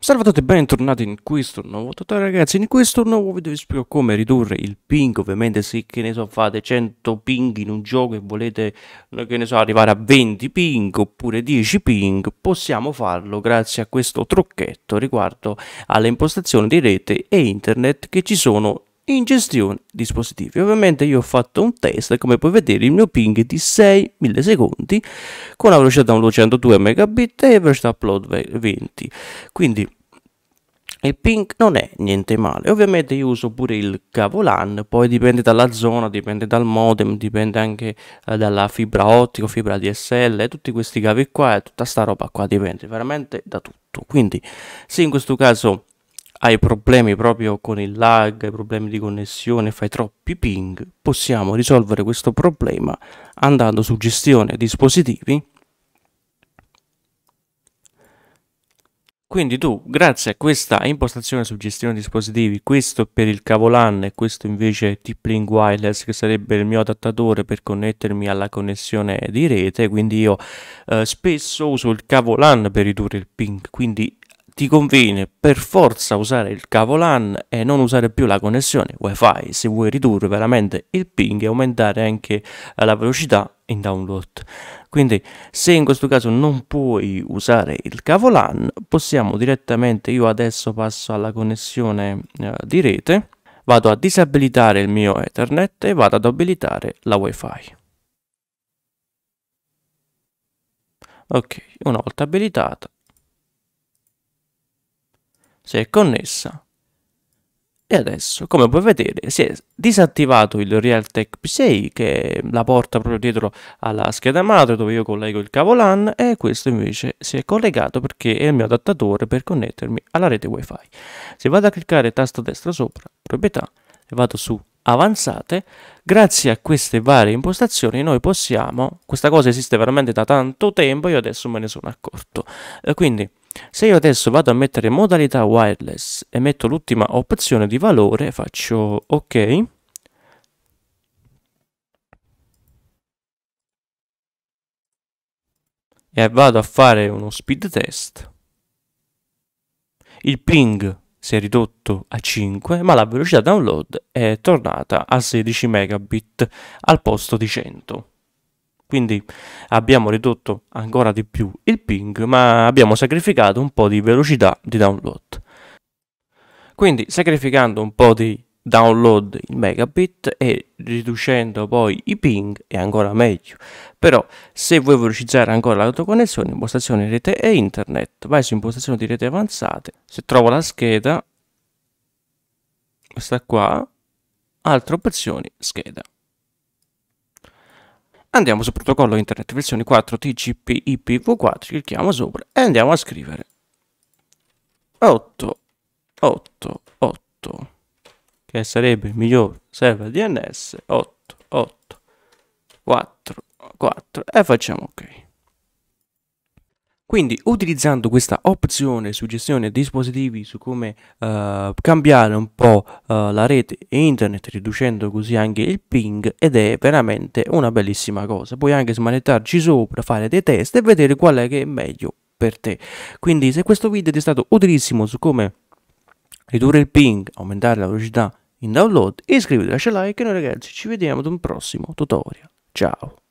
Salve a tutti e bentornati in questo nuovo tutorial ragazzi, in questo nuovo video vi spiego come ridurre il ping, ovviamente se che ne so fate 100 ping in un gioco e volete che ne so arrivare a 20 ping oppure 10 ping, possiamo farlo grazie a questo trucchetto riguardo alle impostazioni di rete e internet che ci sono in gestione dispositivi. Ovviamente io ho fatto un test e come puoi vedere il mio ping è di 6 millisecondi con una velocità download 102 megabit e velocità upload 20. Quindi il ping non è niente male. Ovviamente io uso pure il cavo LAN, poi dipende dalla zona, dipende dal modem, dipende anche eh, dalla fibra ottica, fibra DSL, tutti questi cavi qua e tutta sta roba qua dipende veramente da tutto. Quindi se in questo caso hai problemi proprio con il lag, hai problemi di connessione, fai troppi ping, possiamo risolvere questo problema andando su gestione dispositivi. Quindi tu, grazie a questa impostazione su gestione dispositivi, questo per il cavo LAN e questo invece T-Link Wireless che sarebbe il mio adattatore per connettermi alla connessione di rete, quindi io eh, spesso uso il cavo LAN per ridurre il ping, quindi ti conviene per forza usare il cavo LAN e non usare più la connessione WiFi se vuoi ridurre veramente il ping e aumentare anche la velocità in download. Quindi se in questo caso non puoi usare il cavo LAN, possiamo direttamente io adesso passo alla connessione eh, di rete, vado a disabilitare il mio Ethernet e vado ad abilitare la WiFi. Ok, una volta abilitata si è connessa e adesso, come puoi vedere, si è disattivato il Realtek P6 che è la porta proprio dietro alla scheda madre dove io collego il cavo LAN e questo invece si è collegato perché è il mio adattatore per connettermi alla rete WiFi. Se vado a cliccare tasto destro sopra, proprietà, e vado su avanzate, grazie a queste varie impostazioni noi possiamo, questa cosa esiste veramente da tanto tempo, io adesso me ne sono accorto, eh, quindi se io adesso vado a mettere modalità wireless e metto l'ultima opzione di valore, faccio ok, e vado a fare uno speed test, il ping si è ridotto a 5, ma la velocità download è tornata a 16 megabit al posto di 100. Quindi abbiamo ridotto ancora di più il ping, ma abbiamo sacrificato un po' di velocità di download. Quindi sacrificando un po' di download il megabit e riducendo poi i ping è ancora meglio però se vuoi velocizzare ancora la tua connessione impostazioni rete e internet vai su impostazioni di rete avanzate se trovo la scheda questa qua altre opzioni scheda andiamo su protocollo internet versione 4 tcp ipv4 clicchiamo sopra e andiamo a scrivere 8 8 8 che sarebbe il miglior server DNS 8 8 4 4 e facciamo ok. Quindi utilizzando questa opzione suggestione dispositivi su come uh, cambiare un po' uh, la rete e internet riducendo così anche il ping ed è veramente una bellissima cosa. Puoi anche smanettarci sopra, fare dei test e vedere qual è che è meglio per te. Quindi se questo video ti è stato utilissimo su come ridurre il ping, aumentare la velocità in download, iscriviti, lascia like e noi ragazzi ci vediamo ad un prossimo tutorial. Ciao!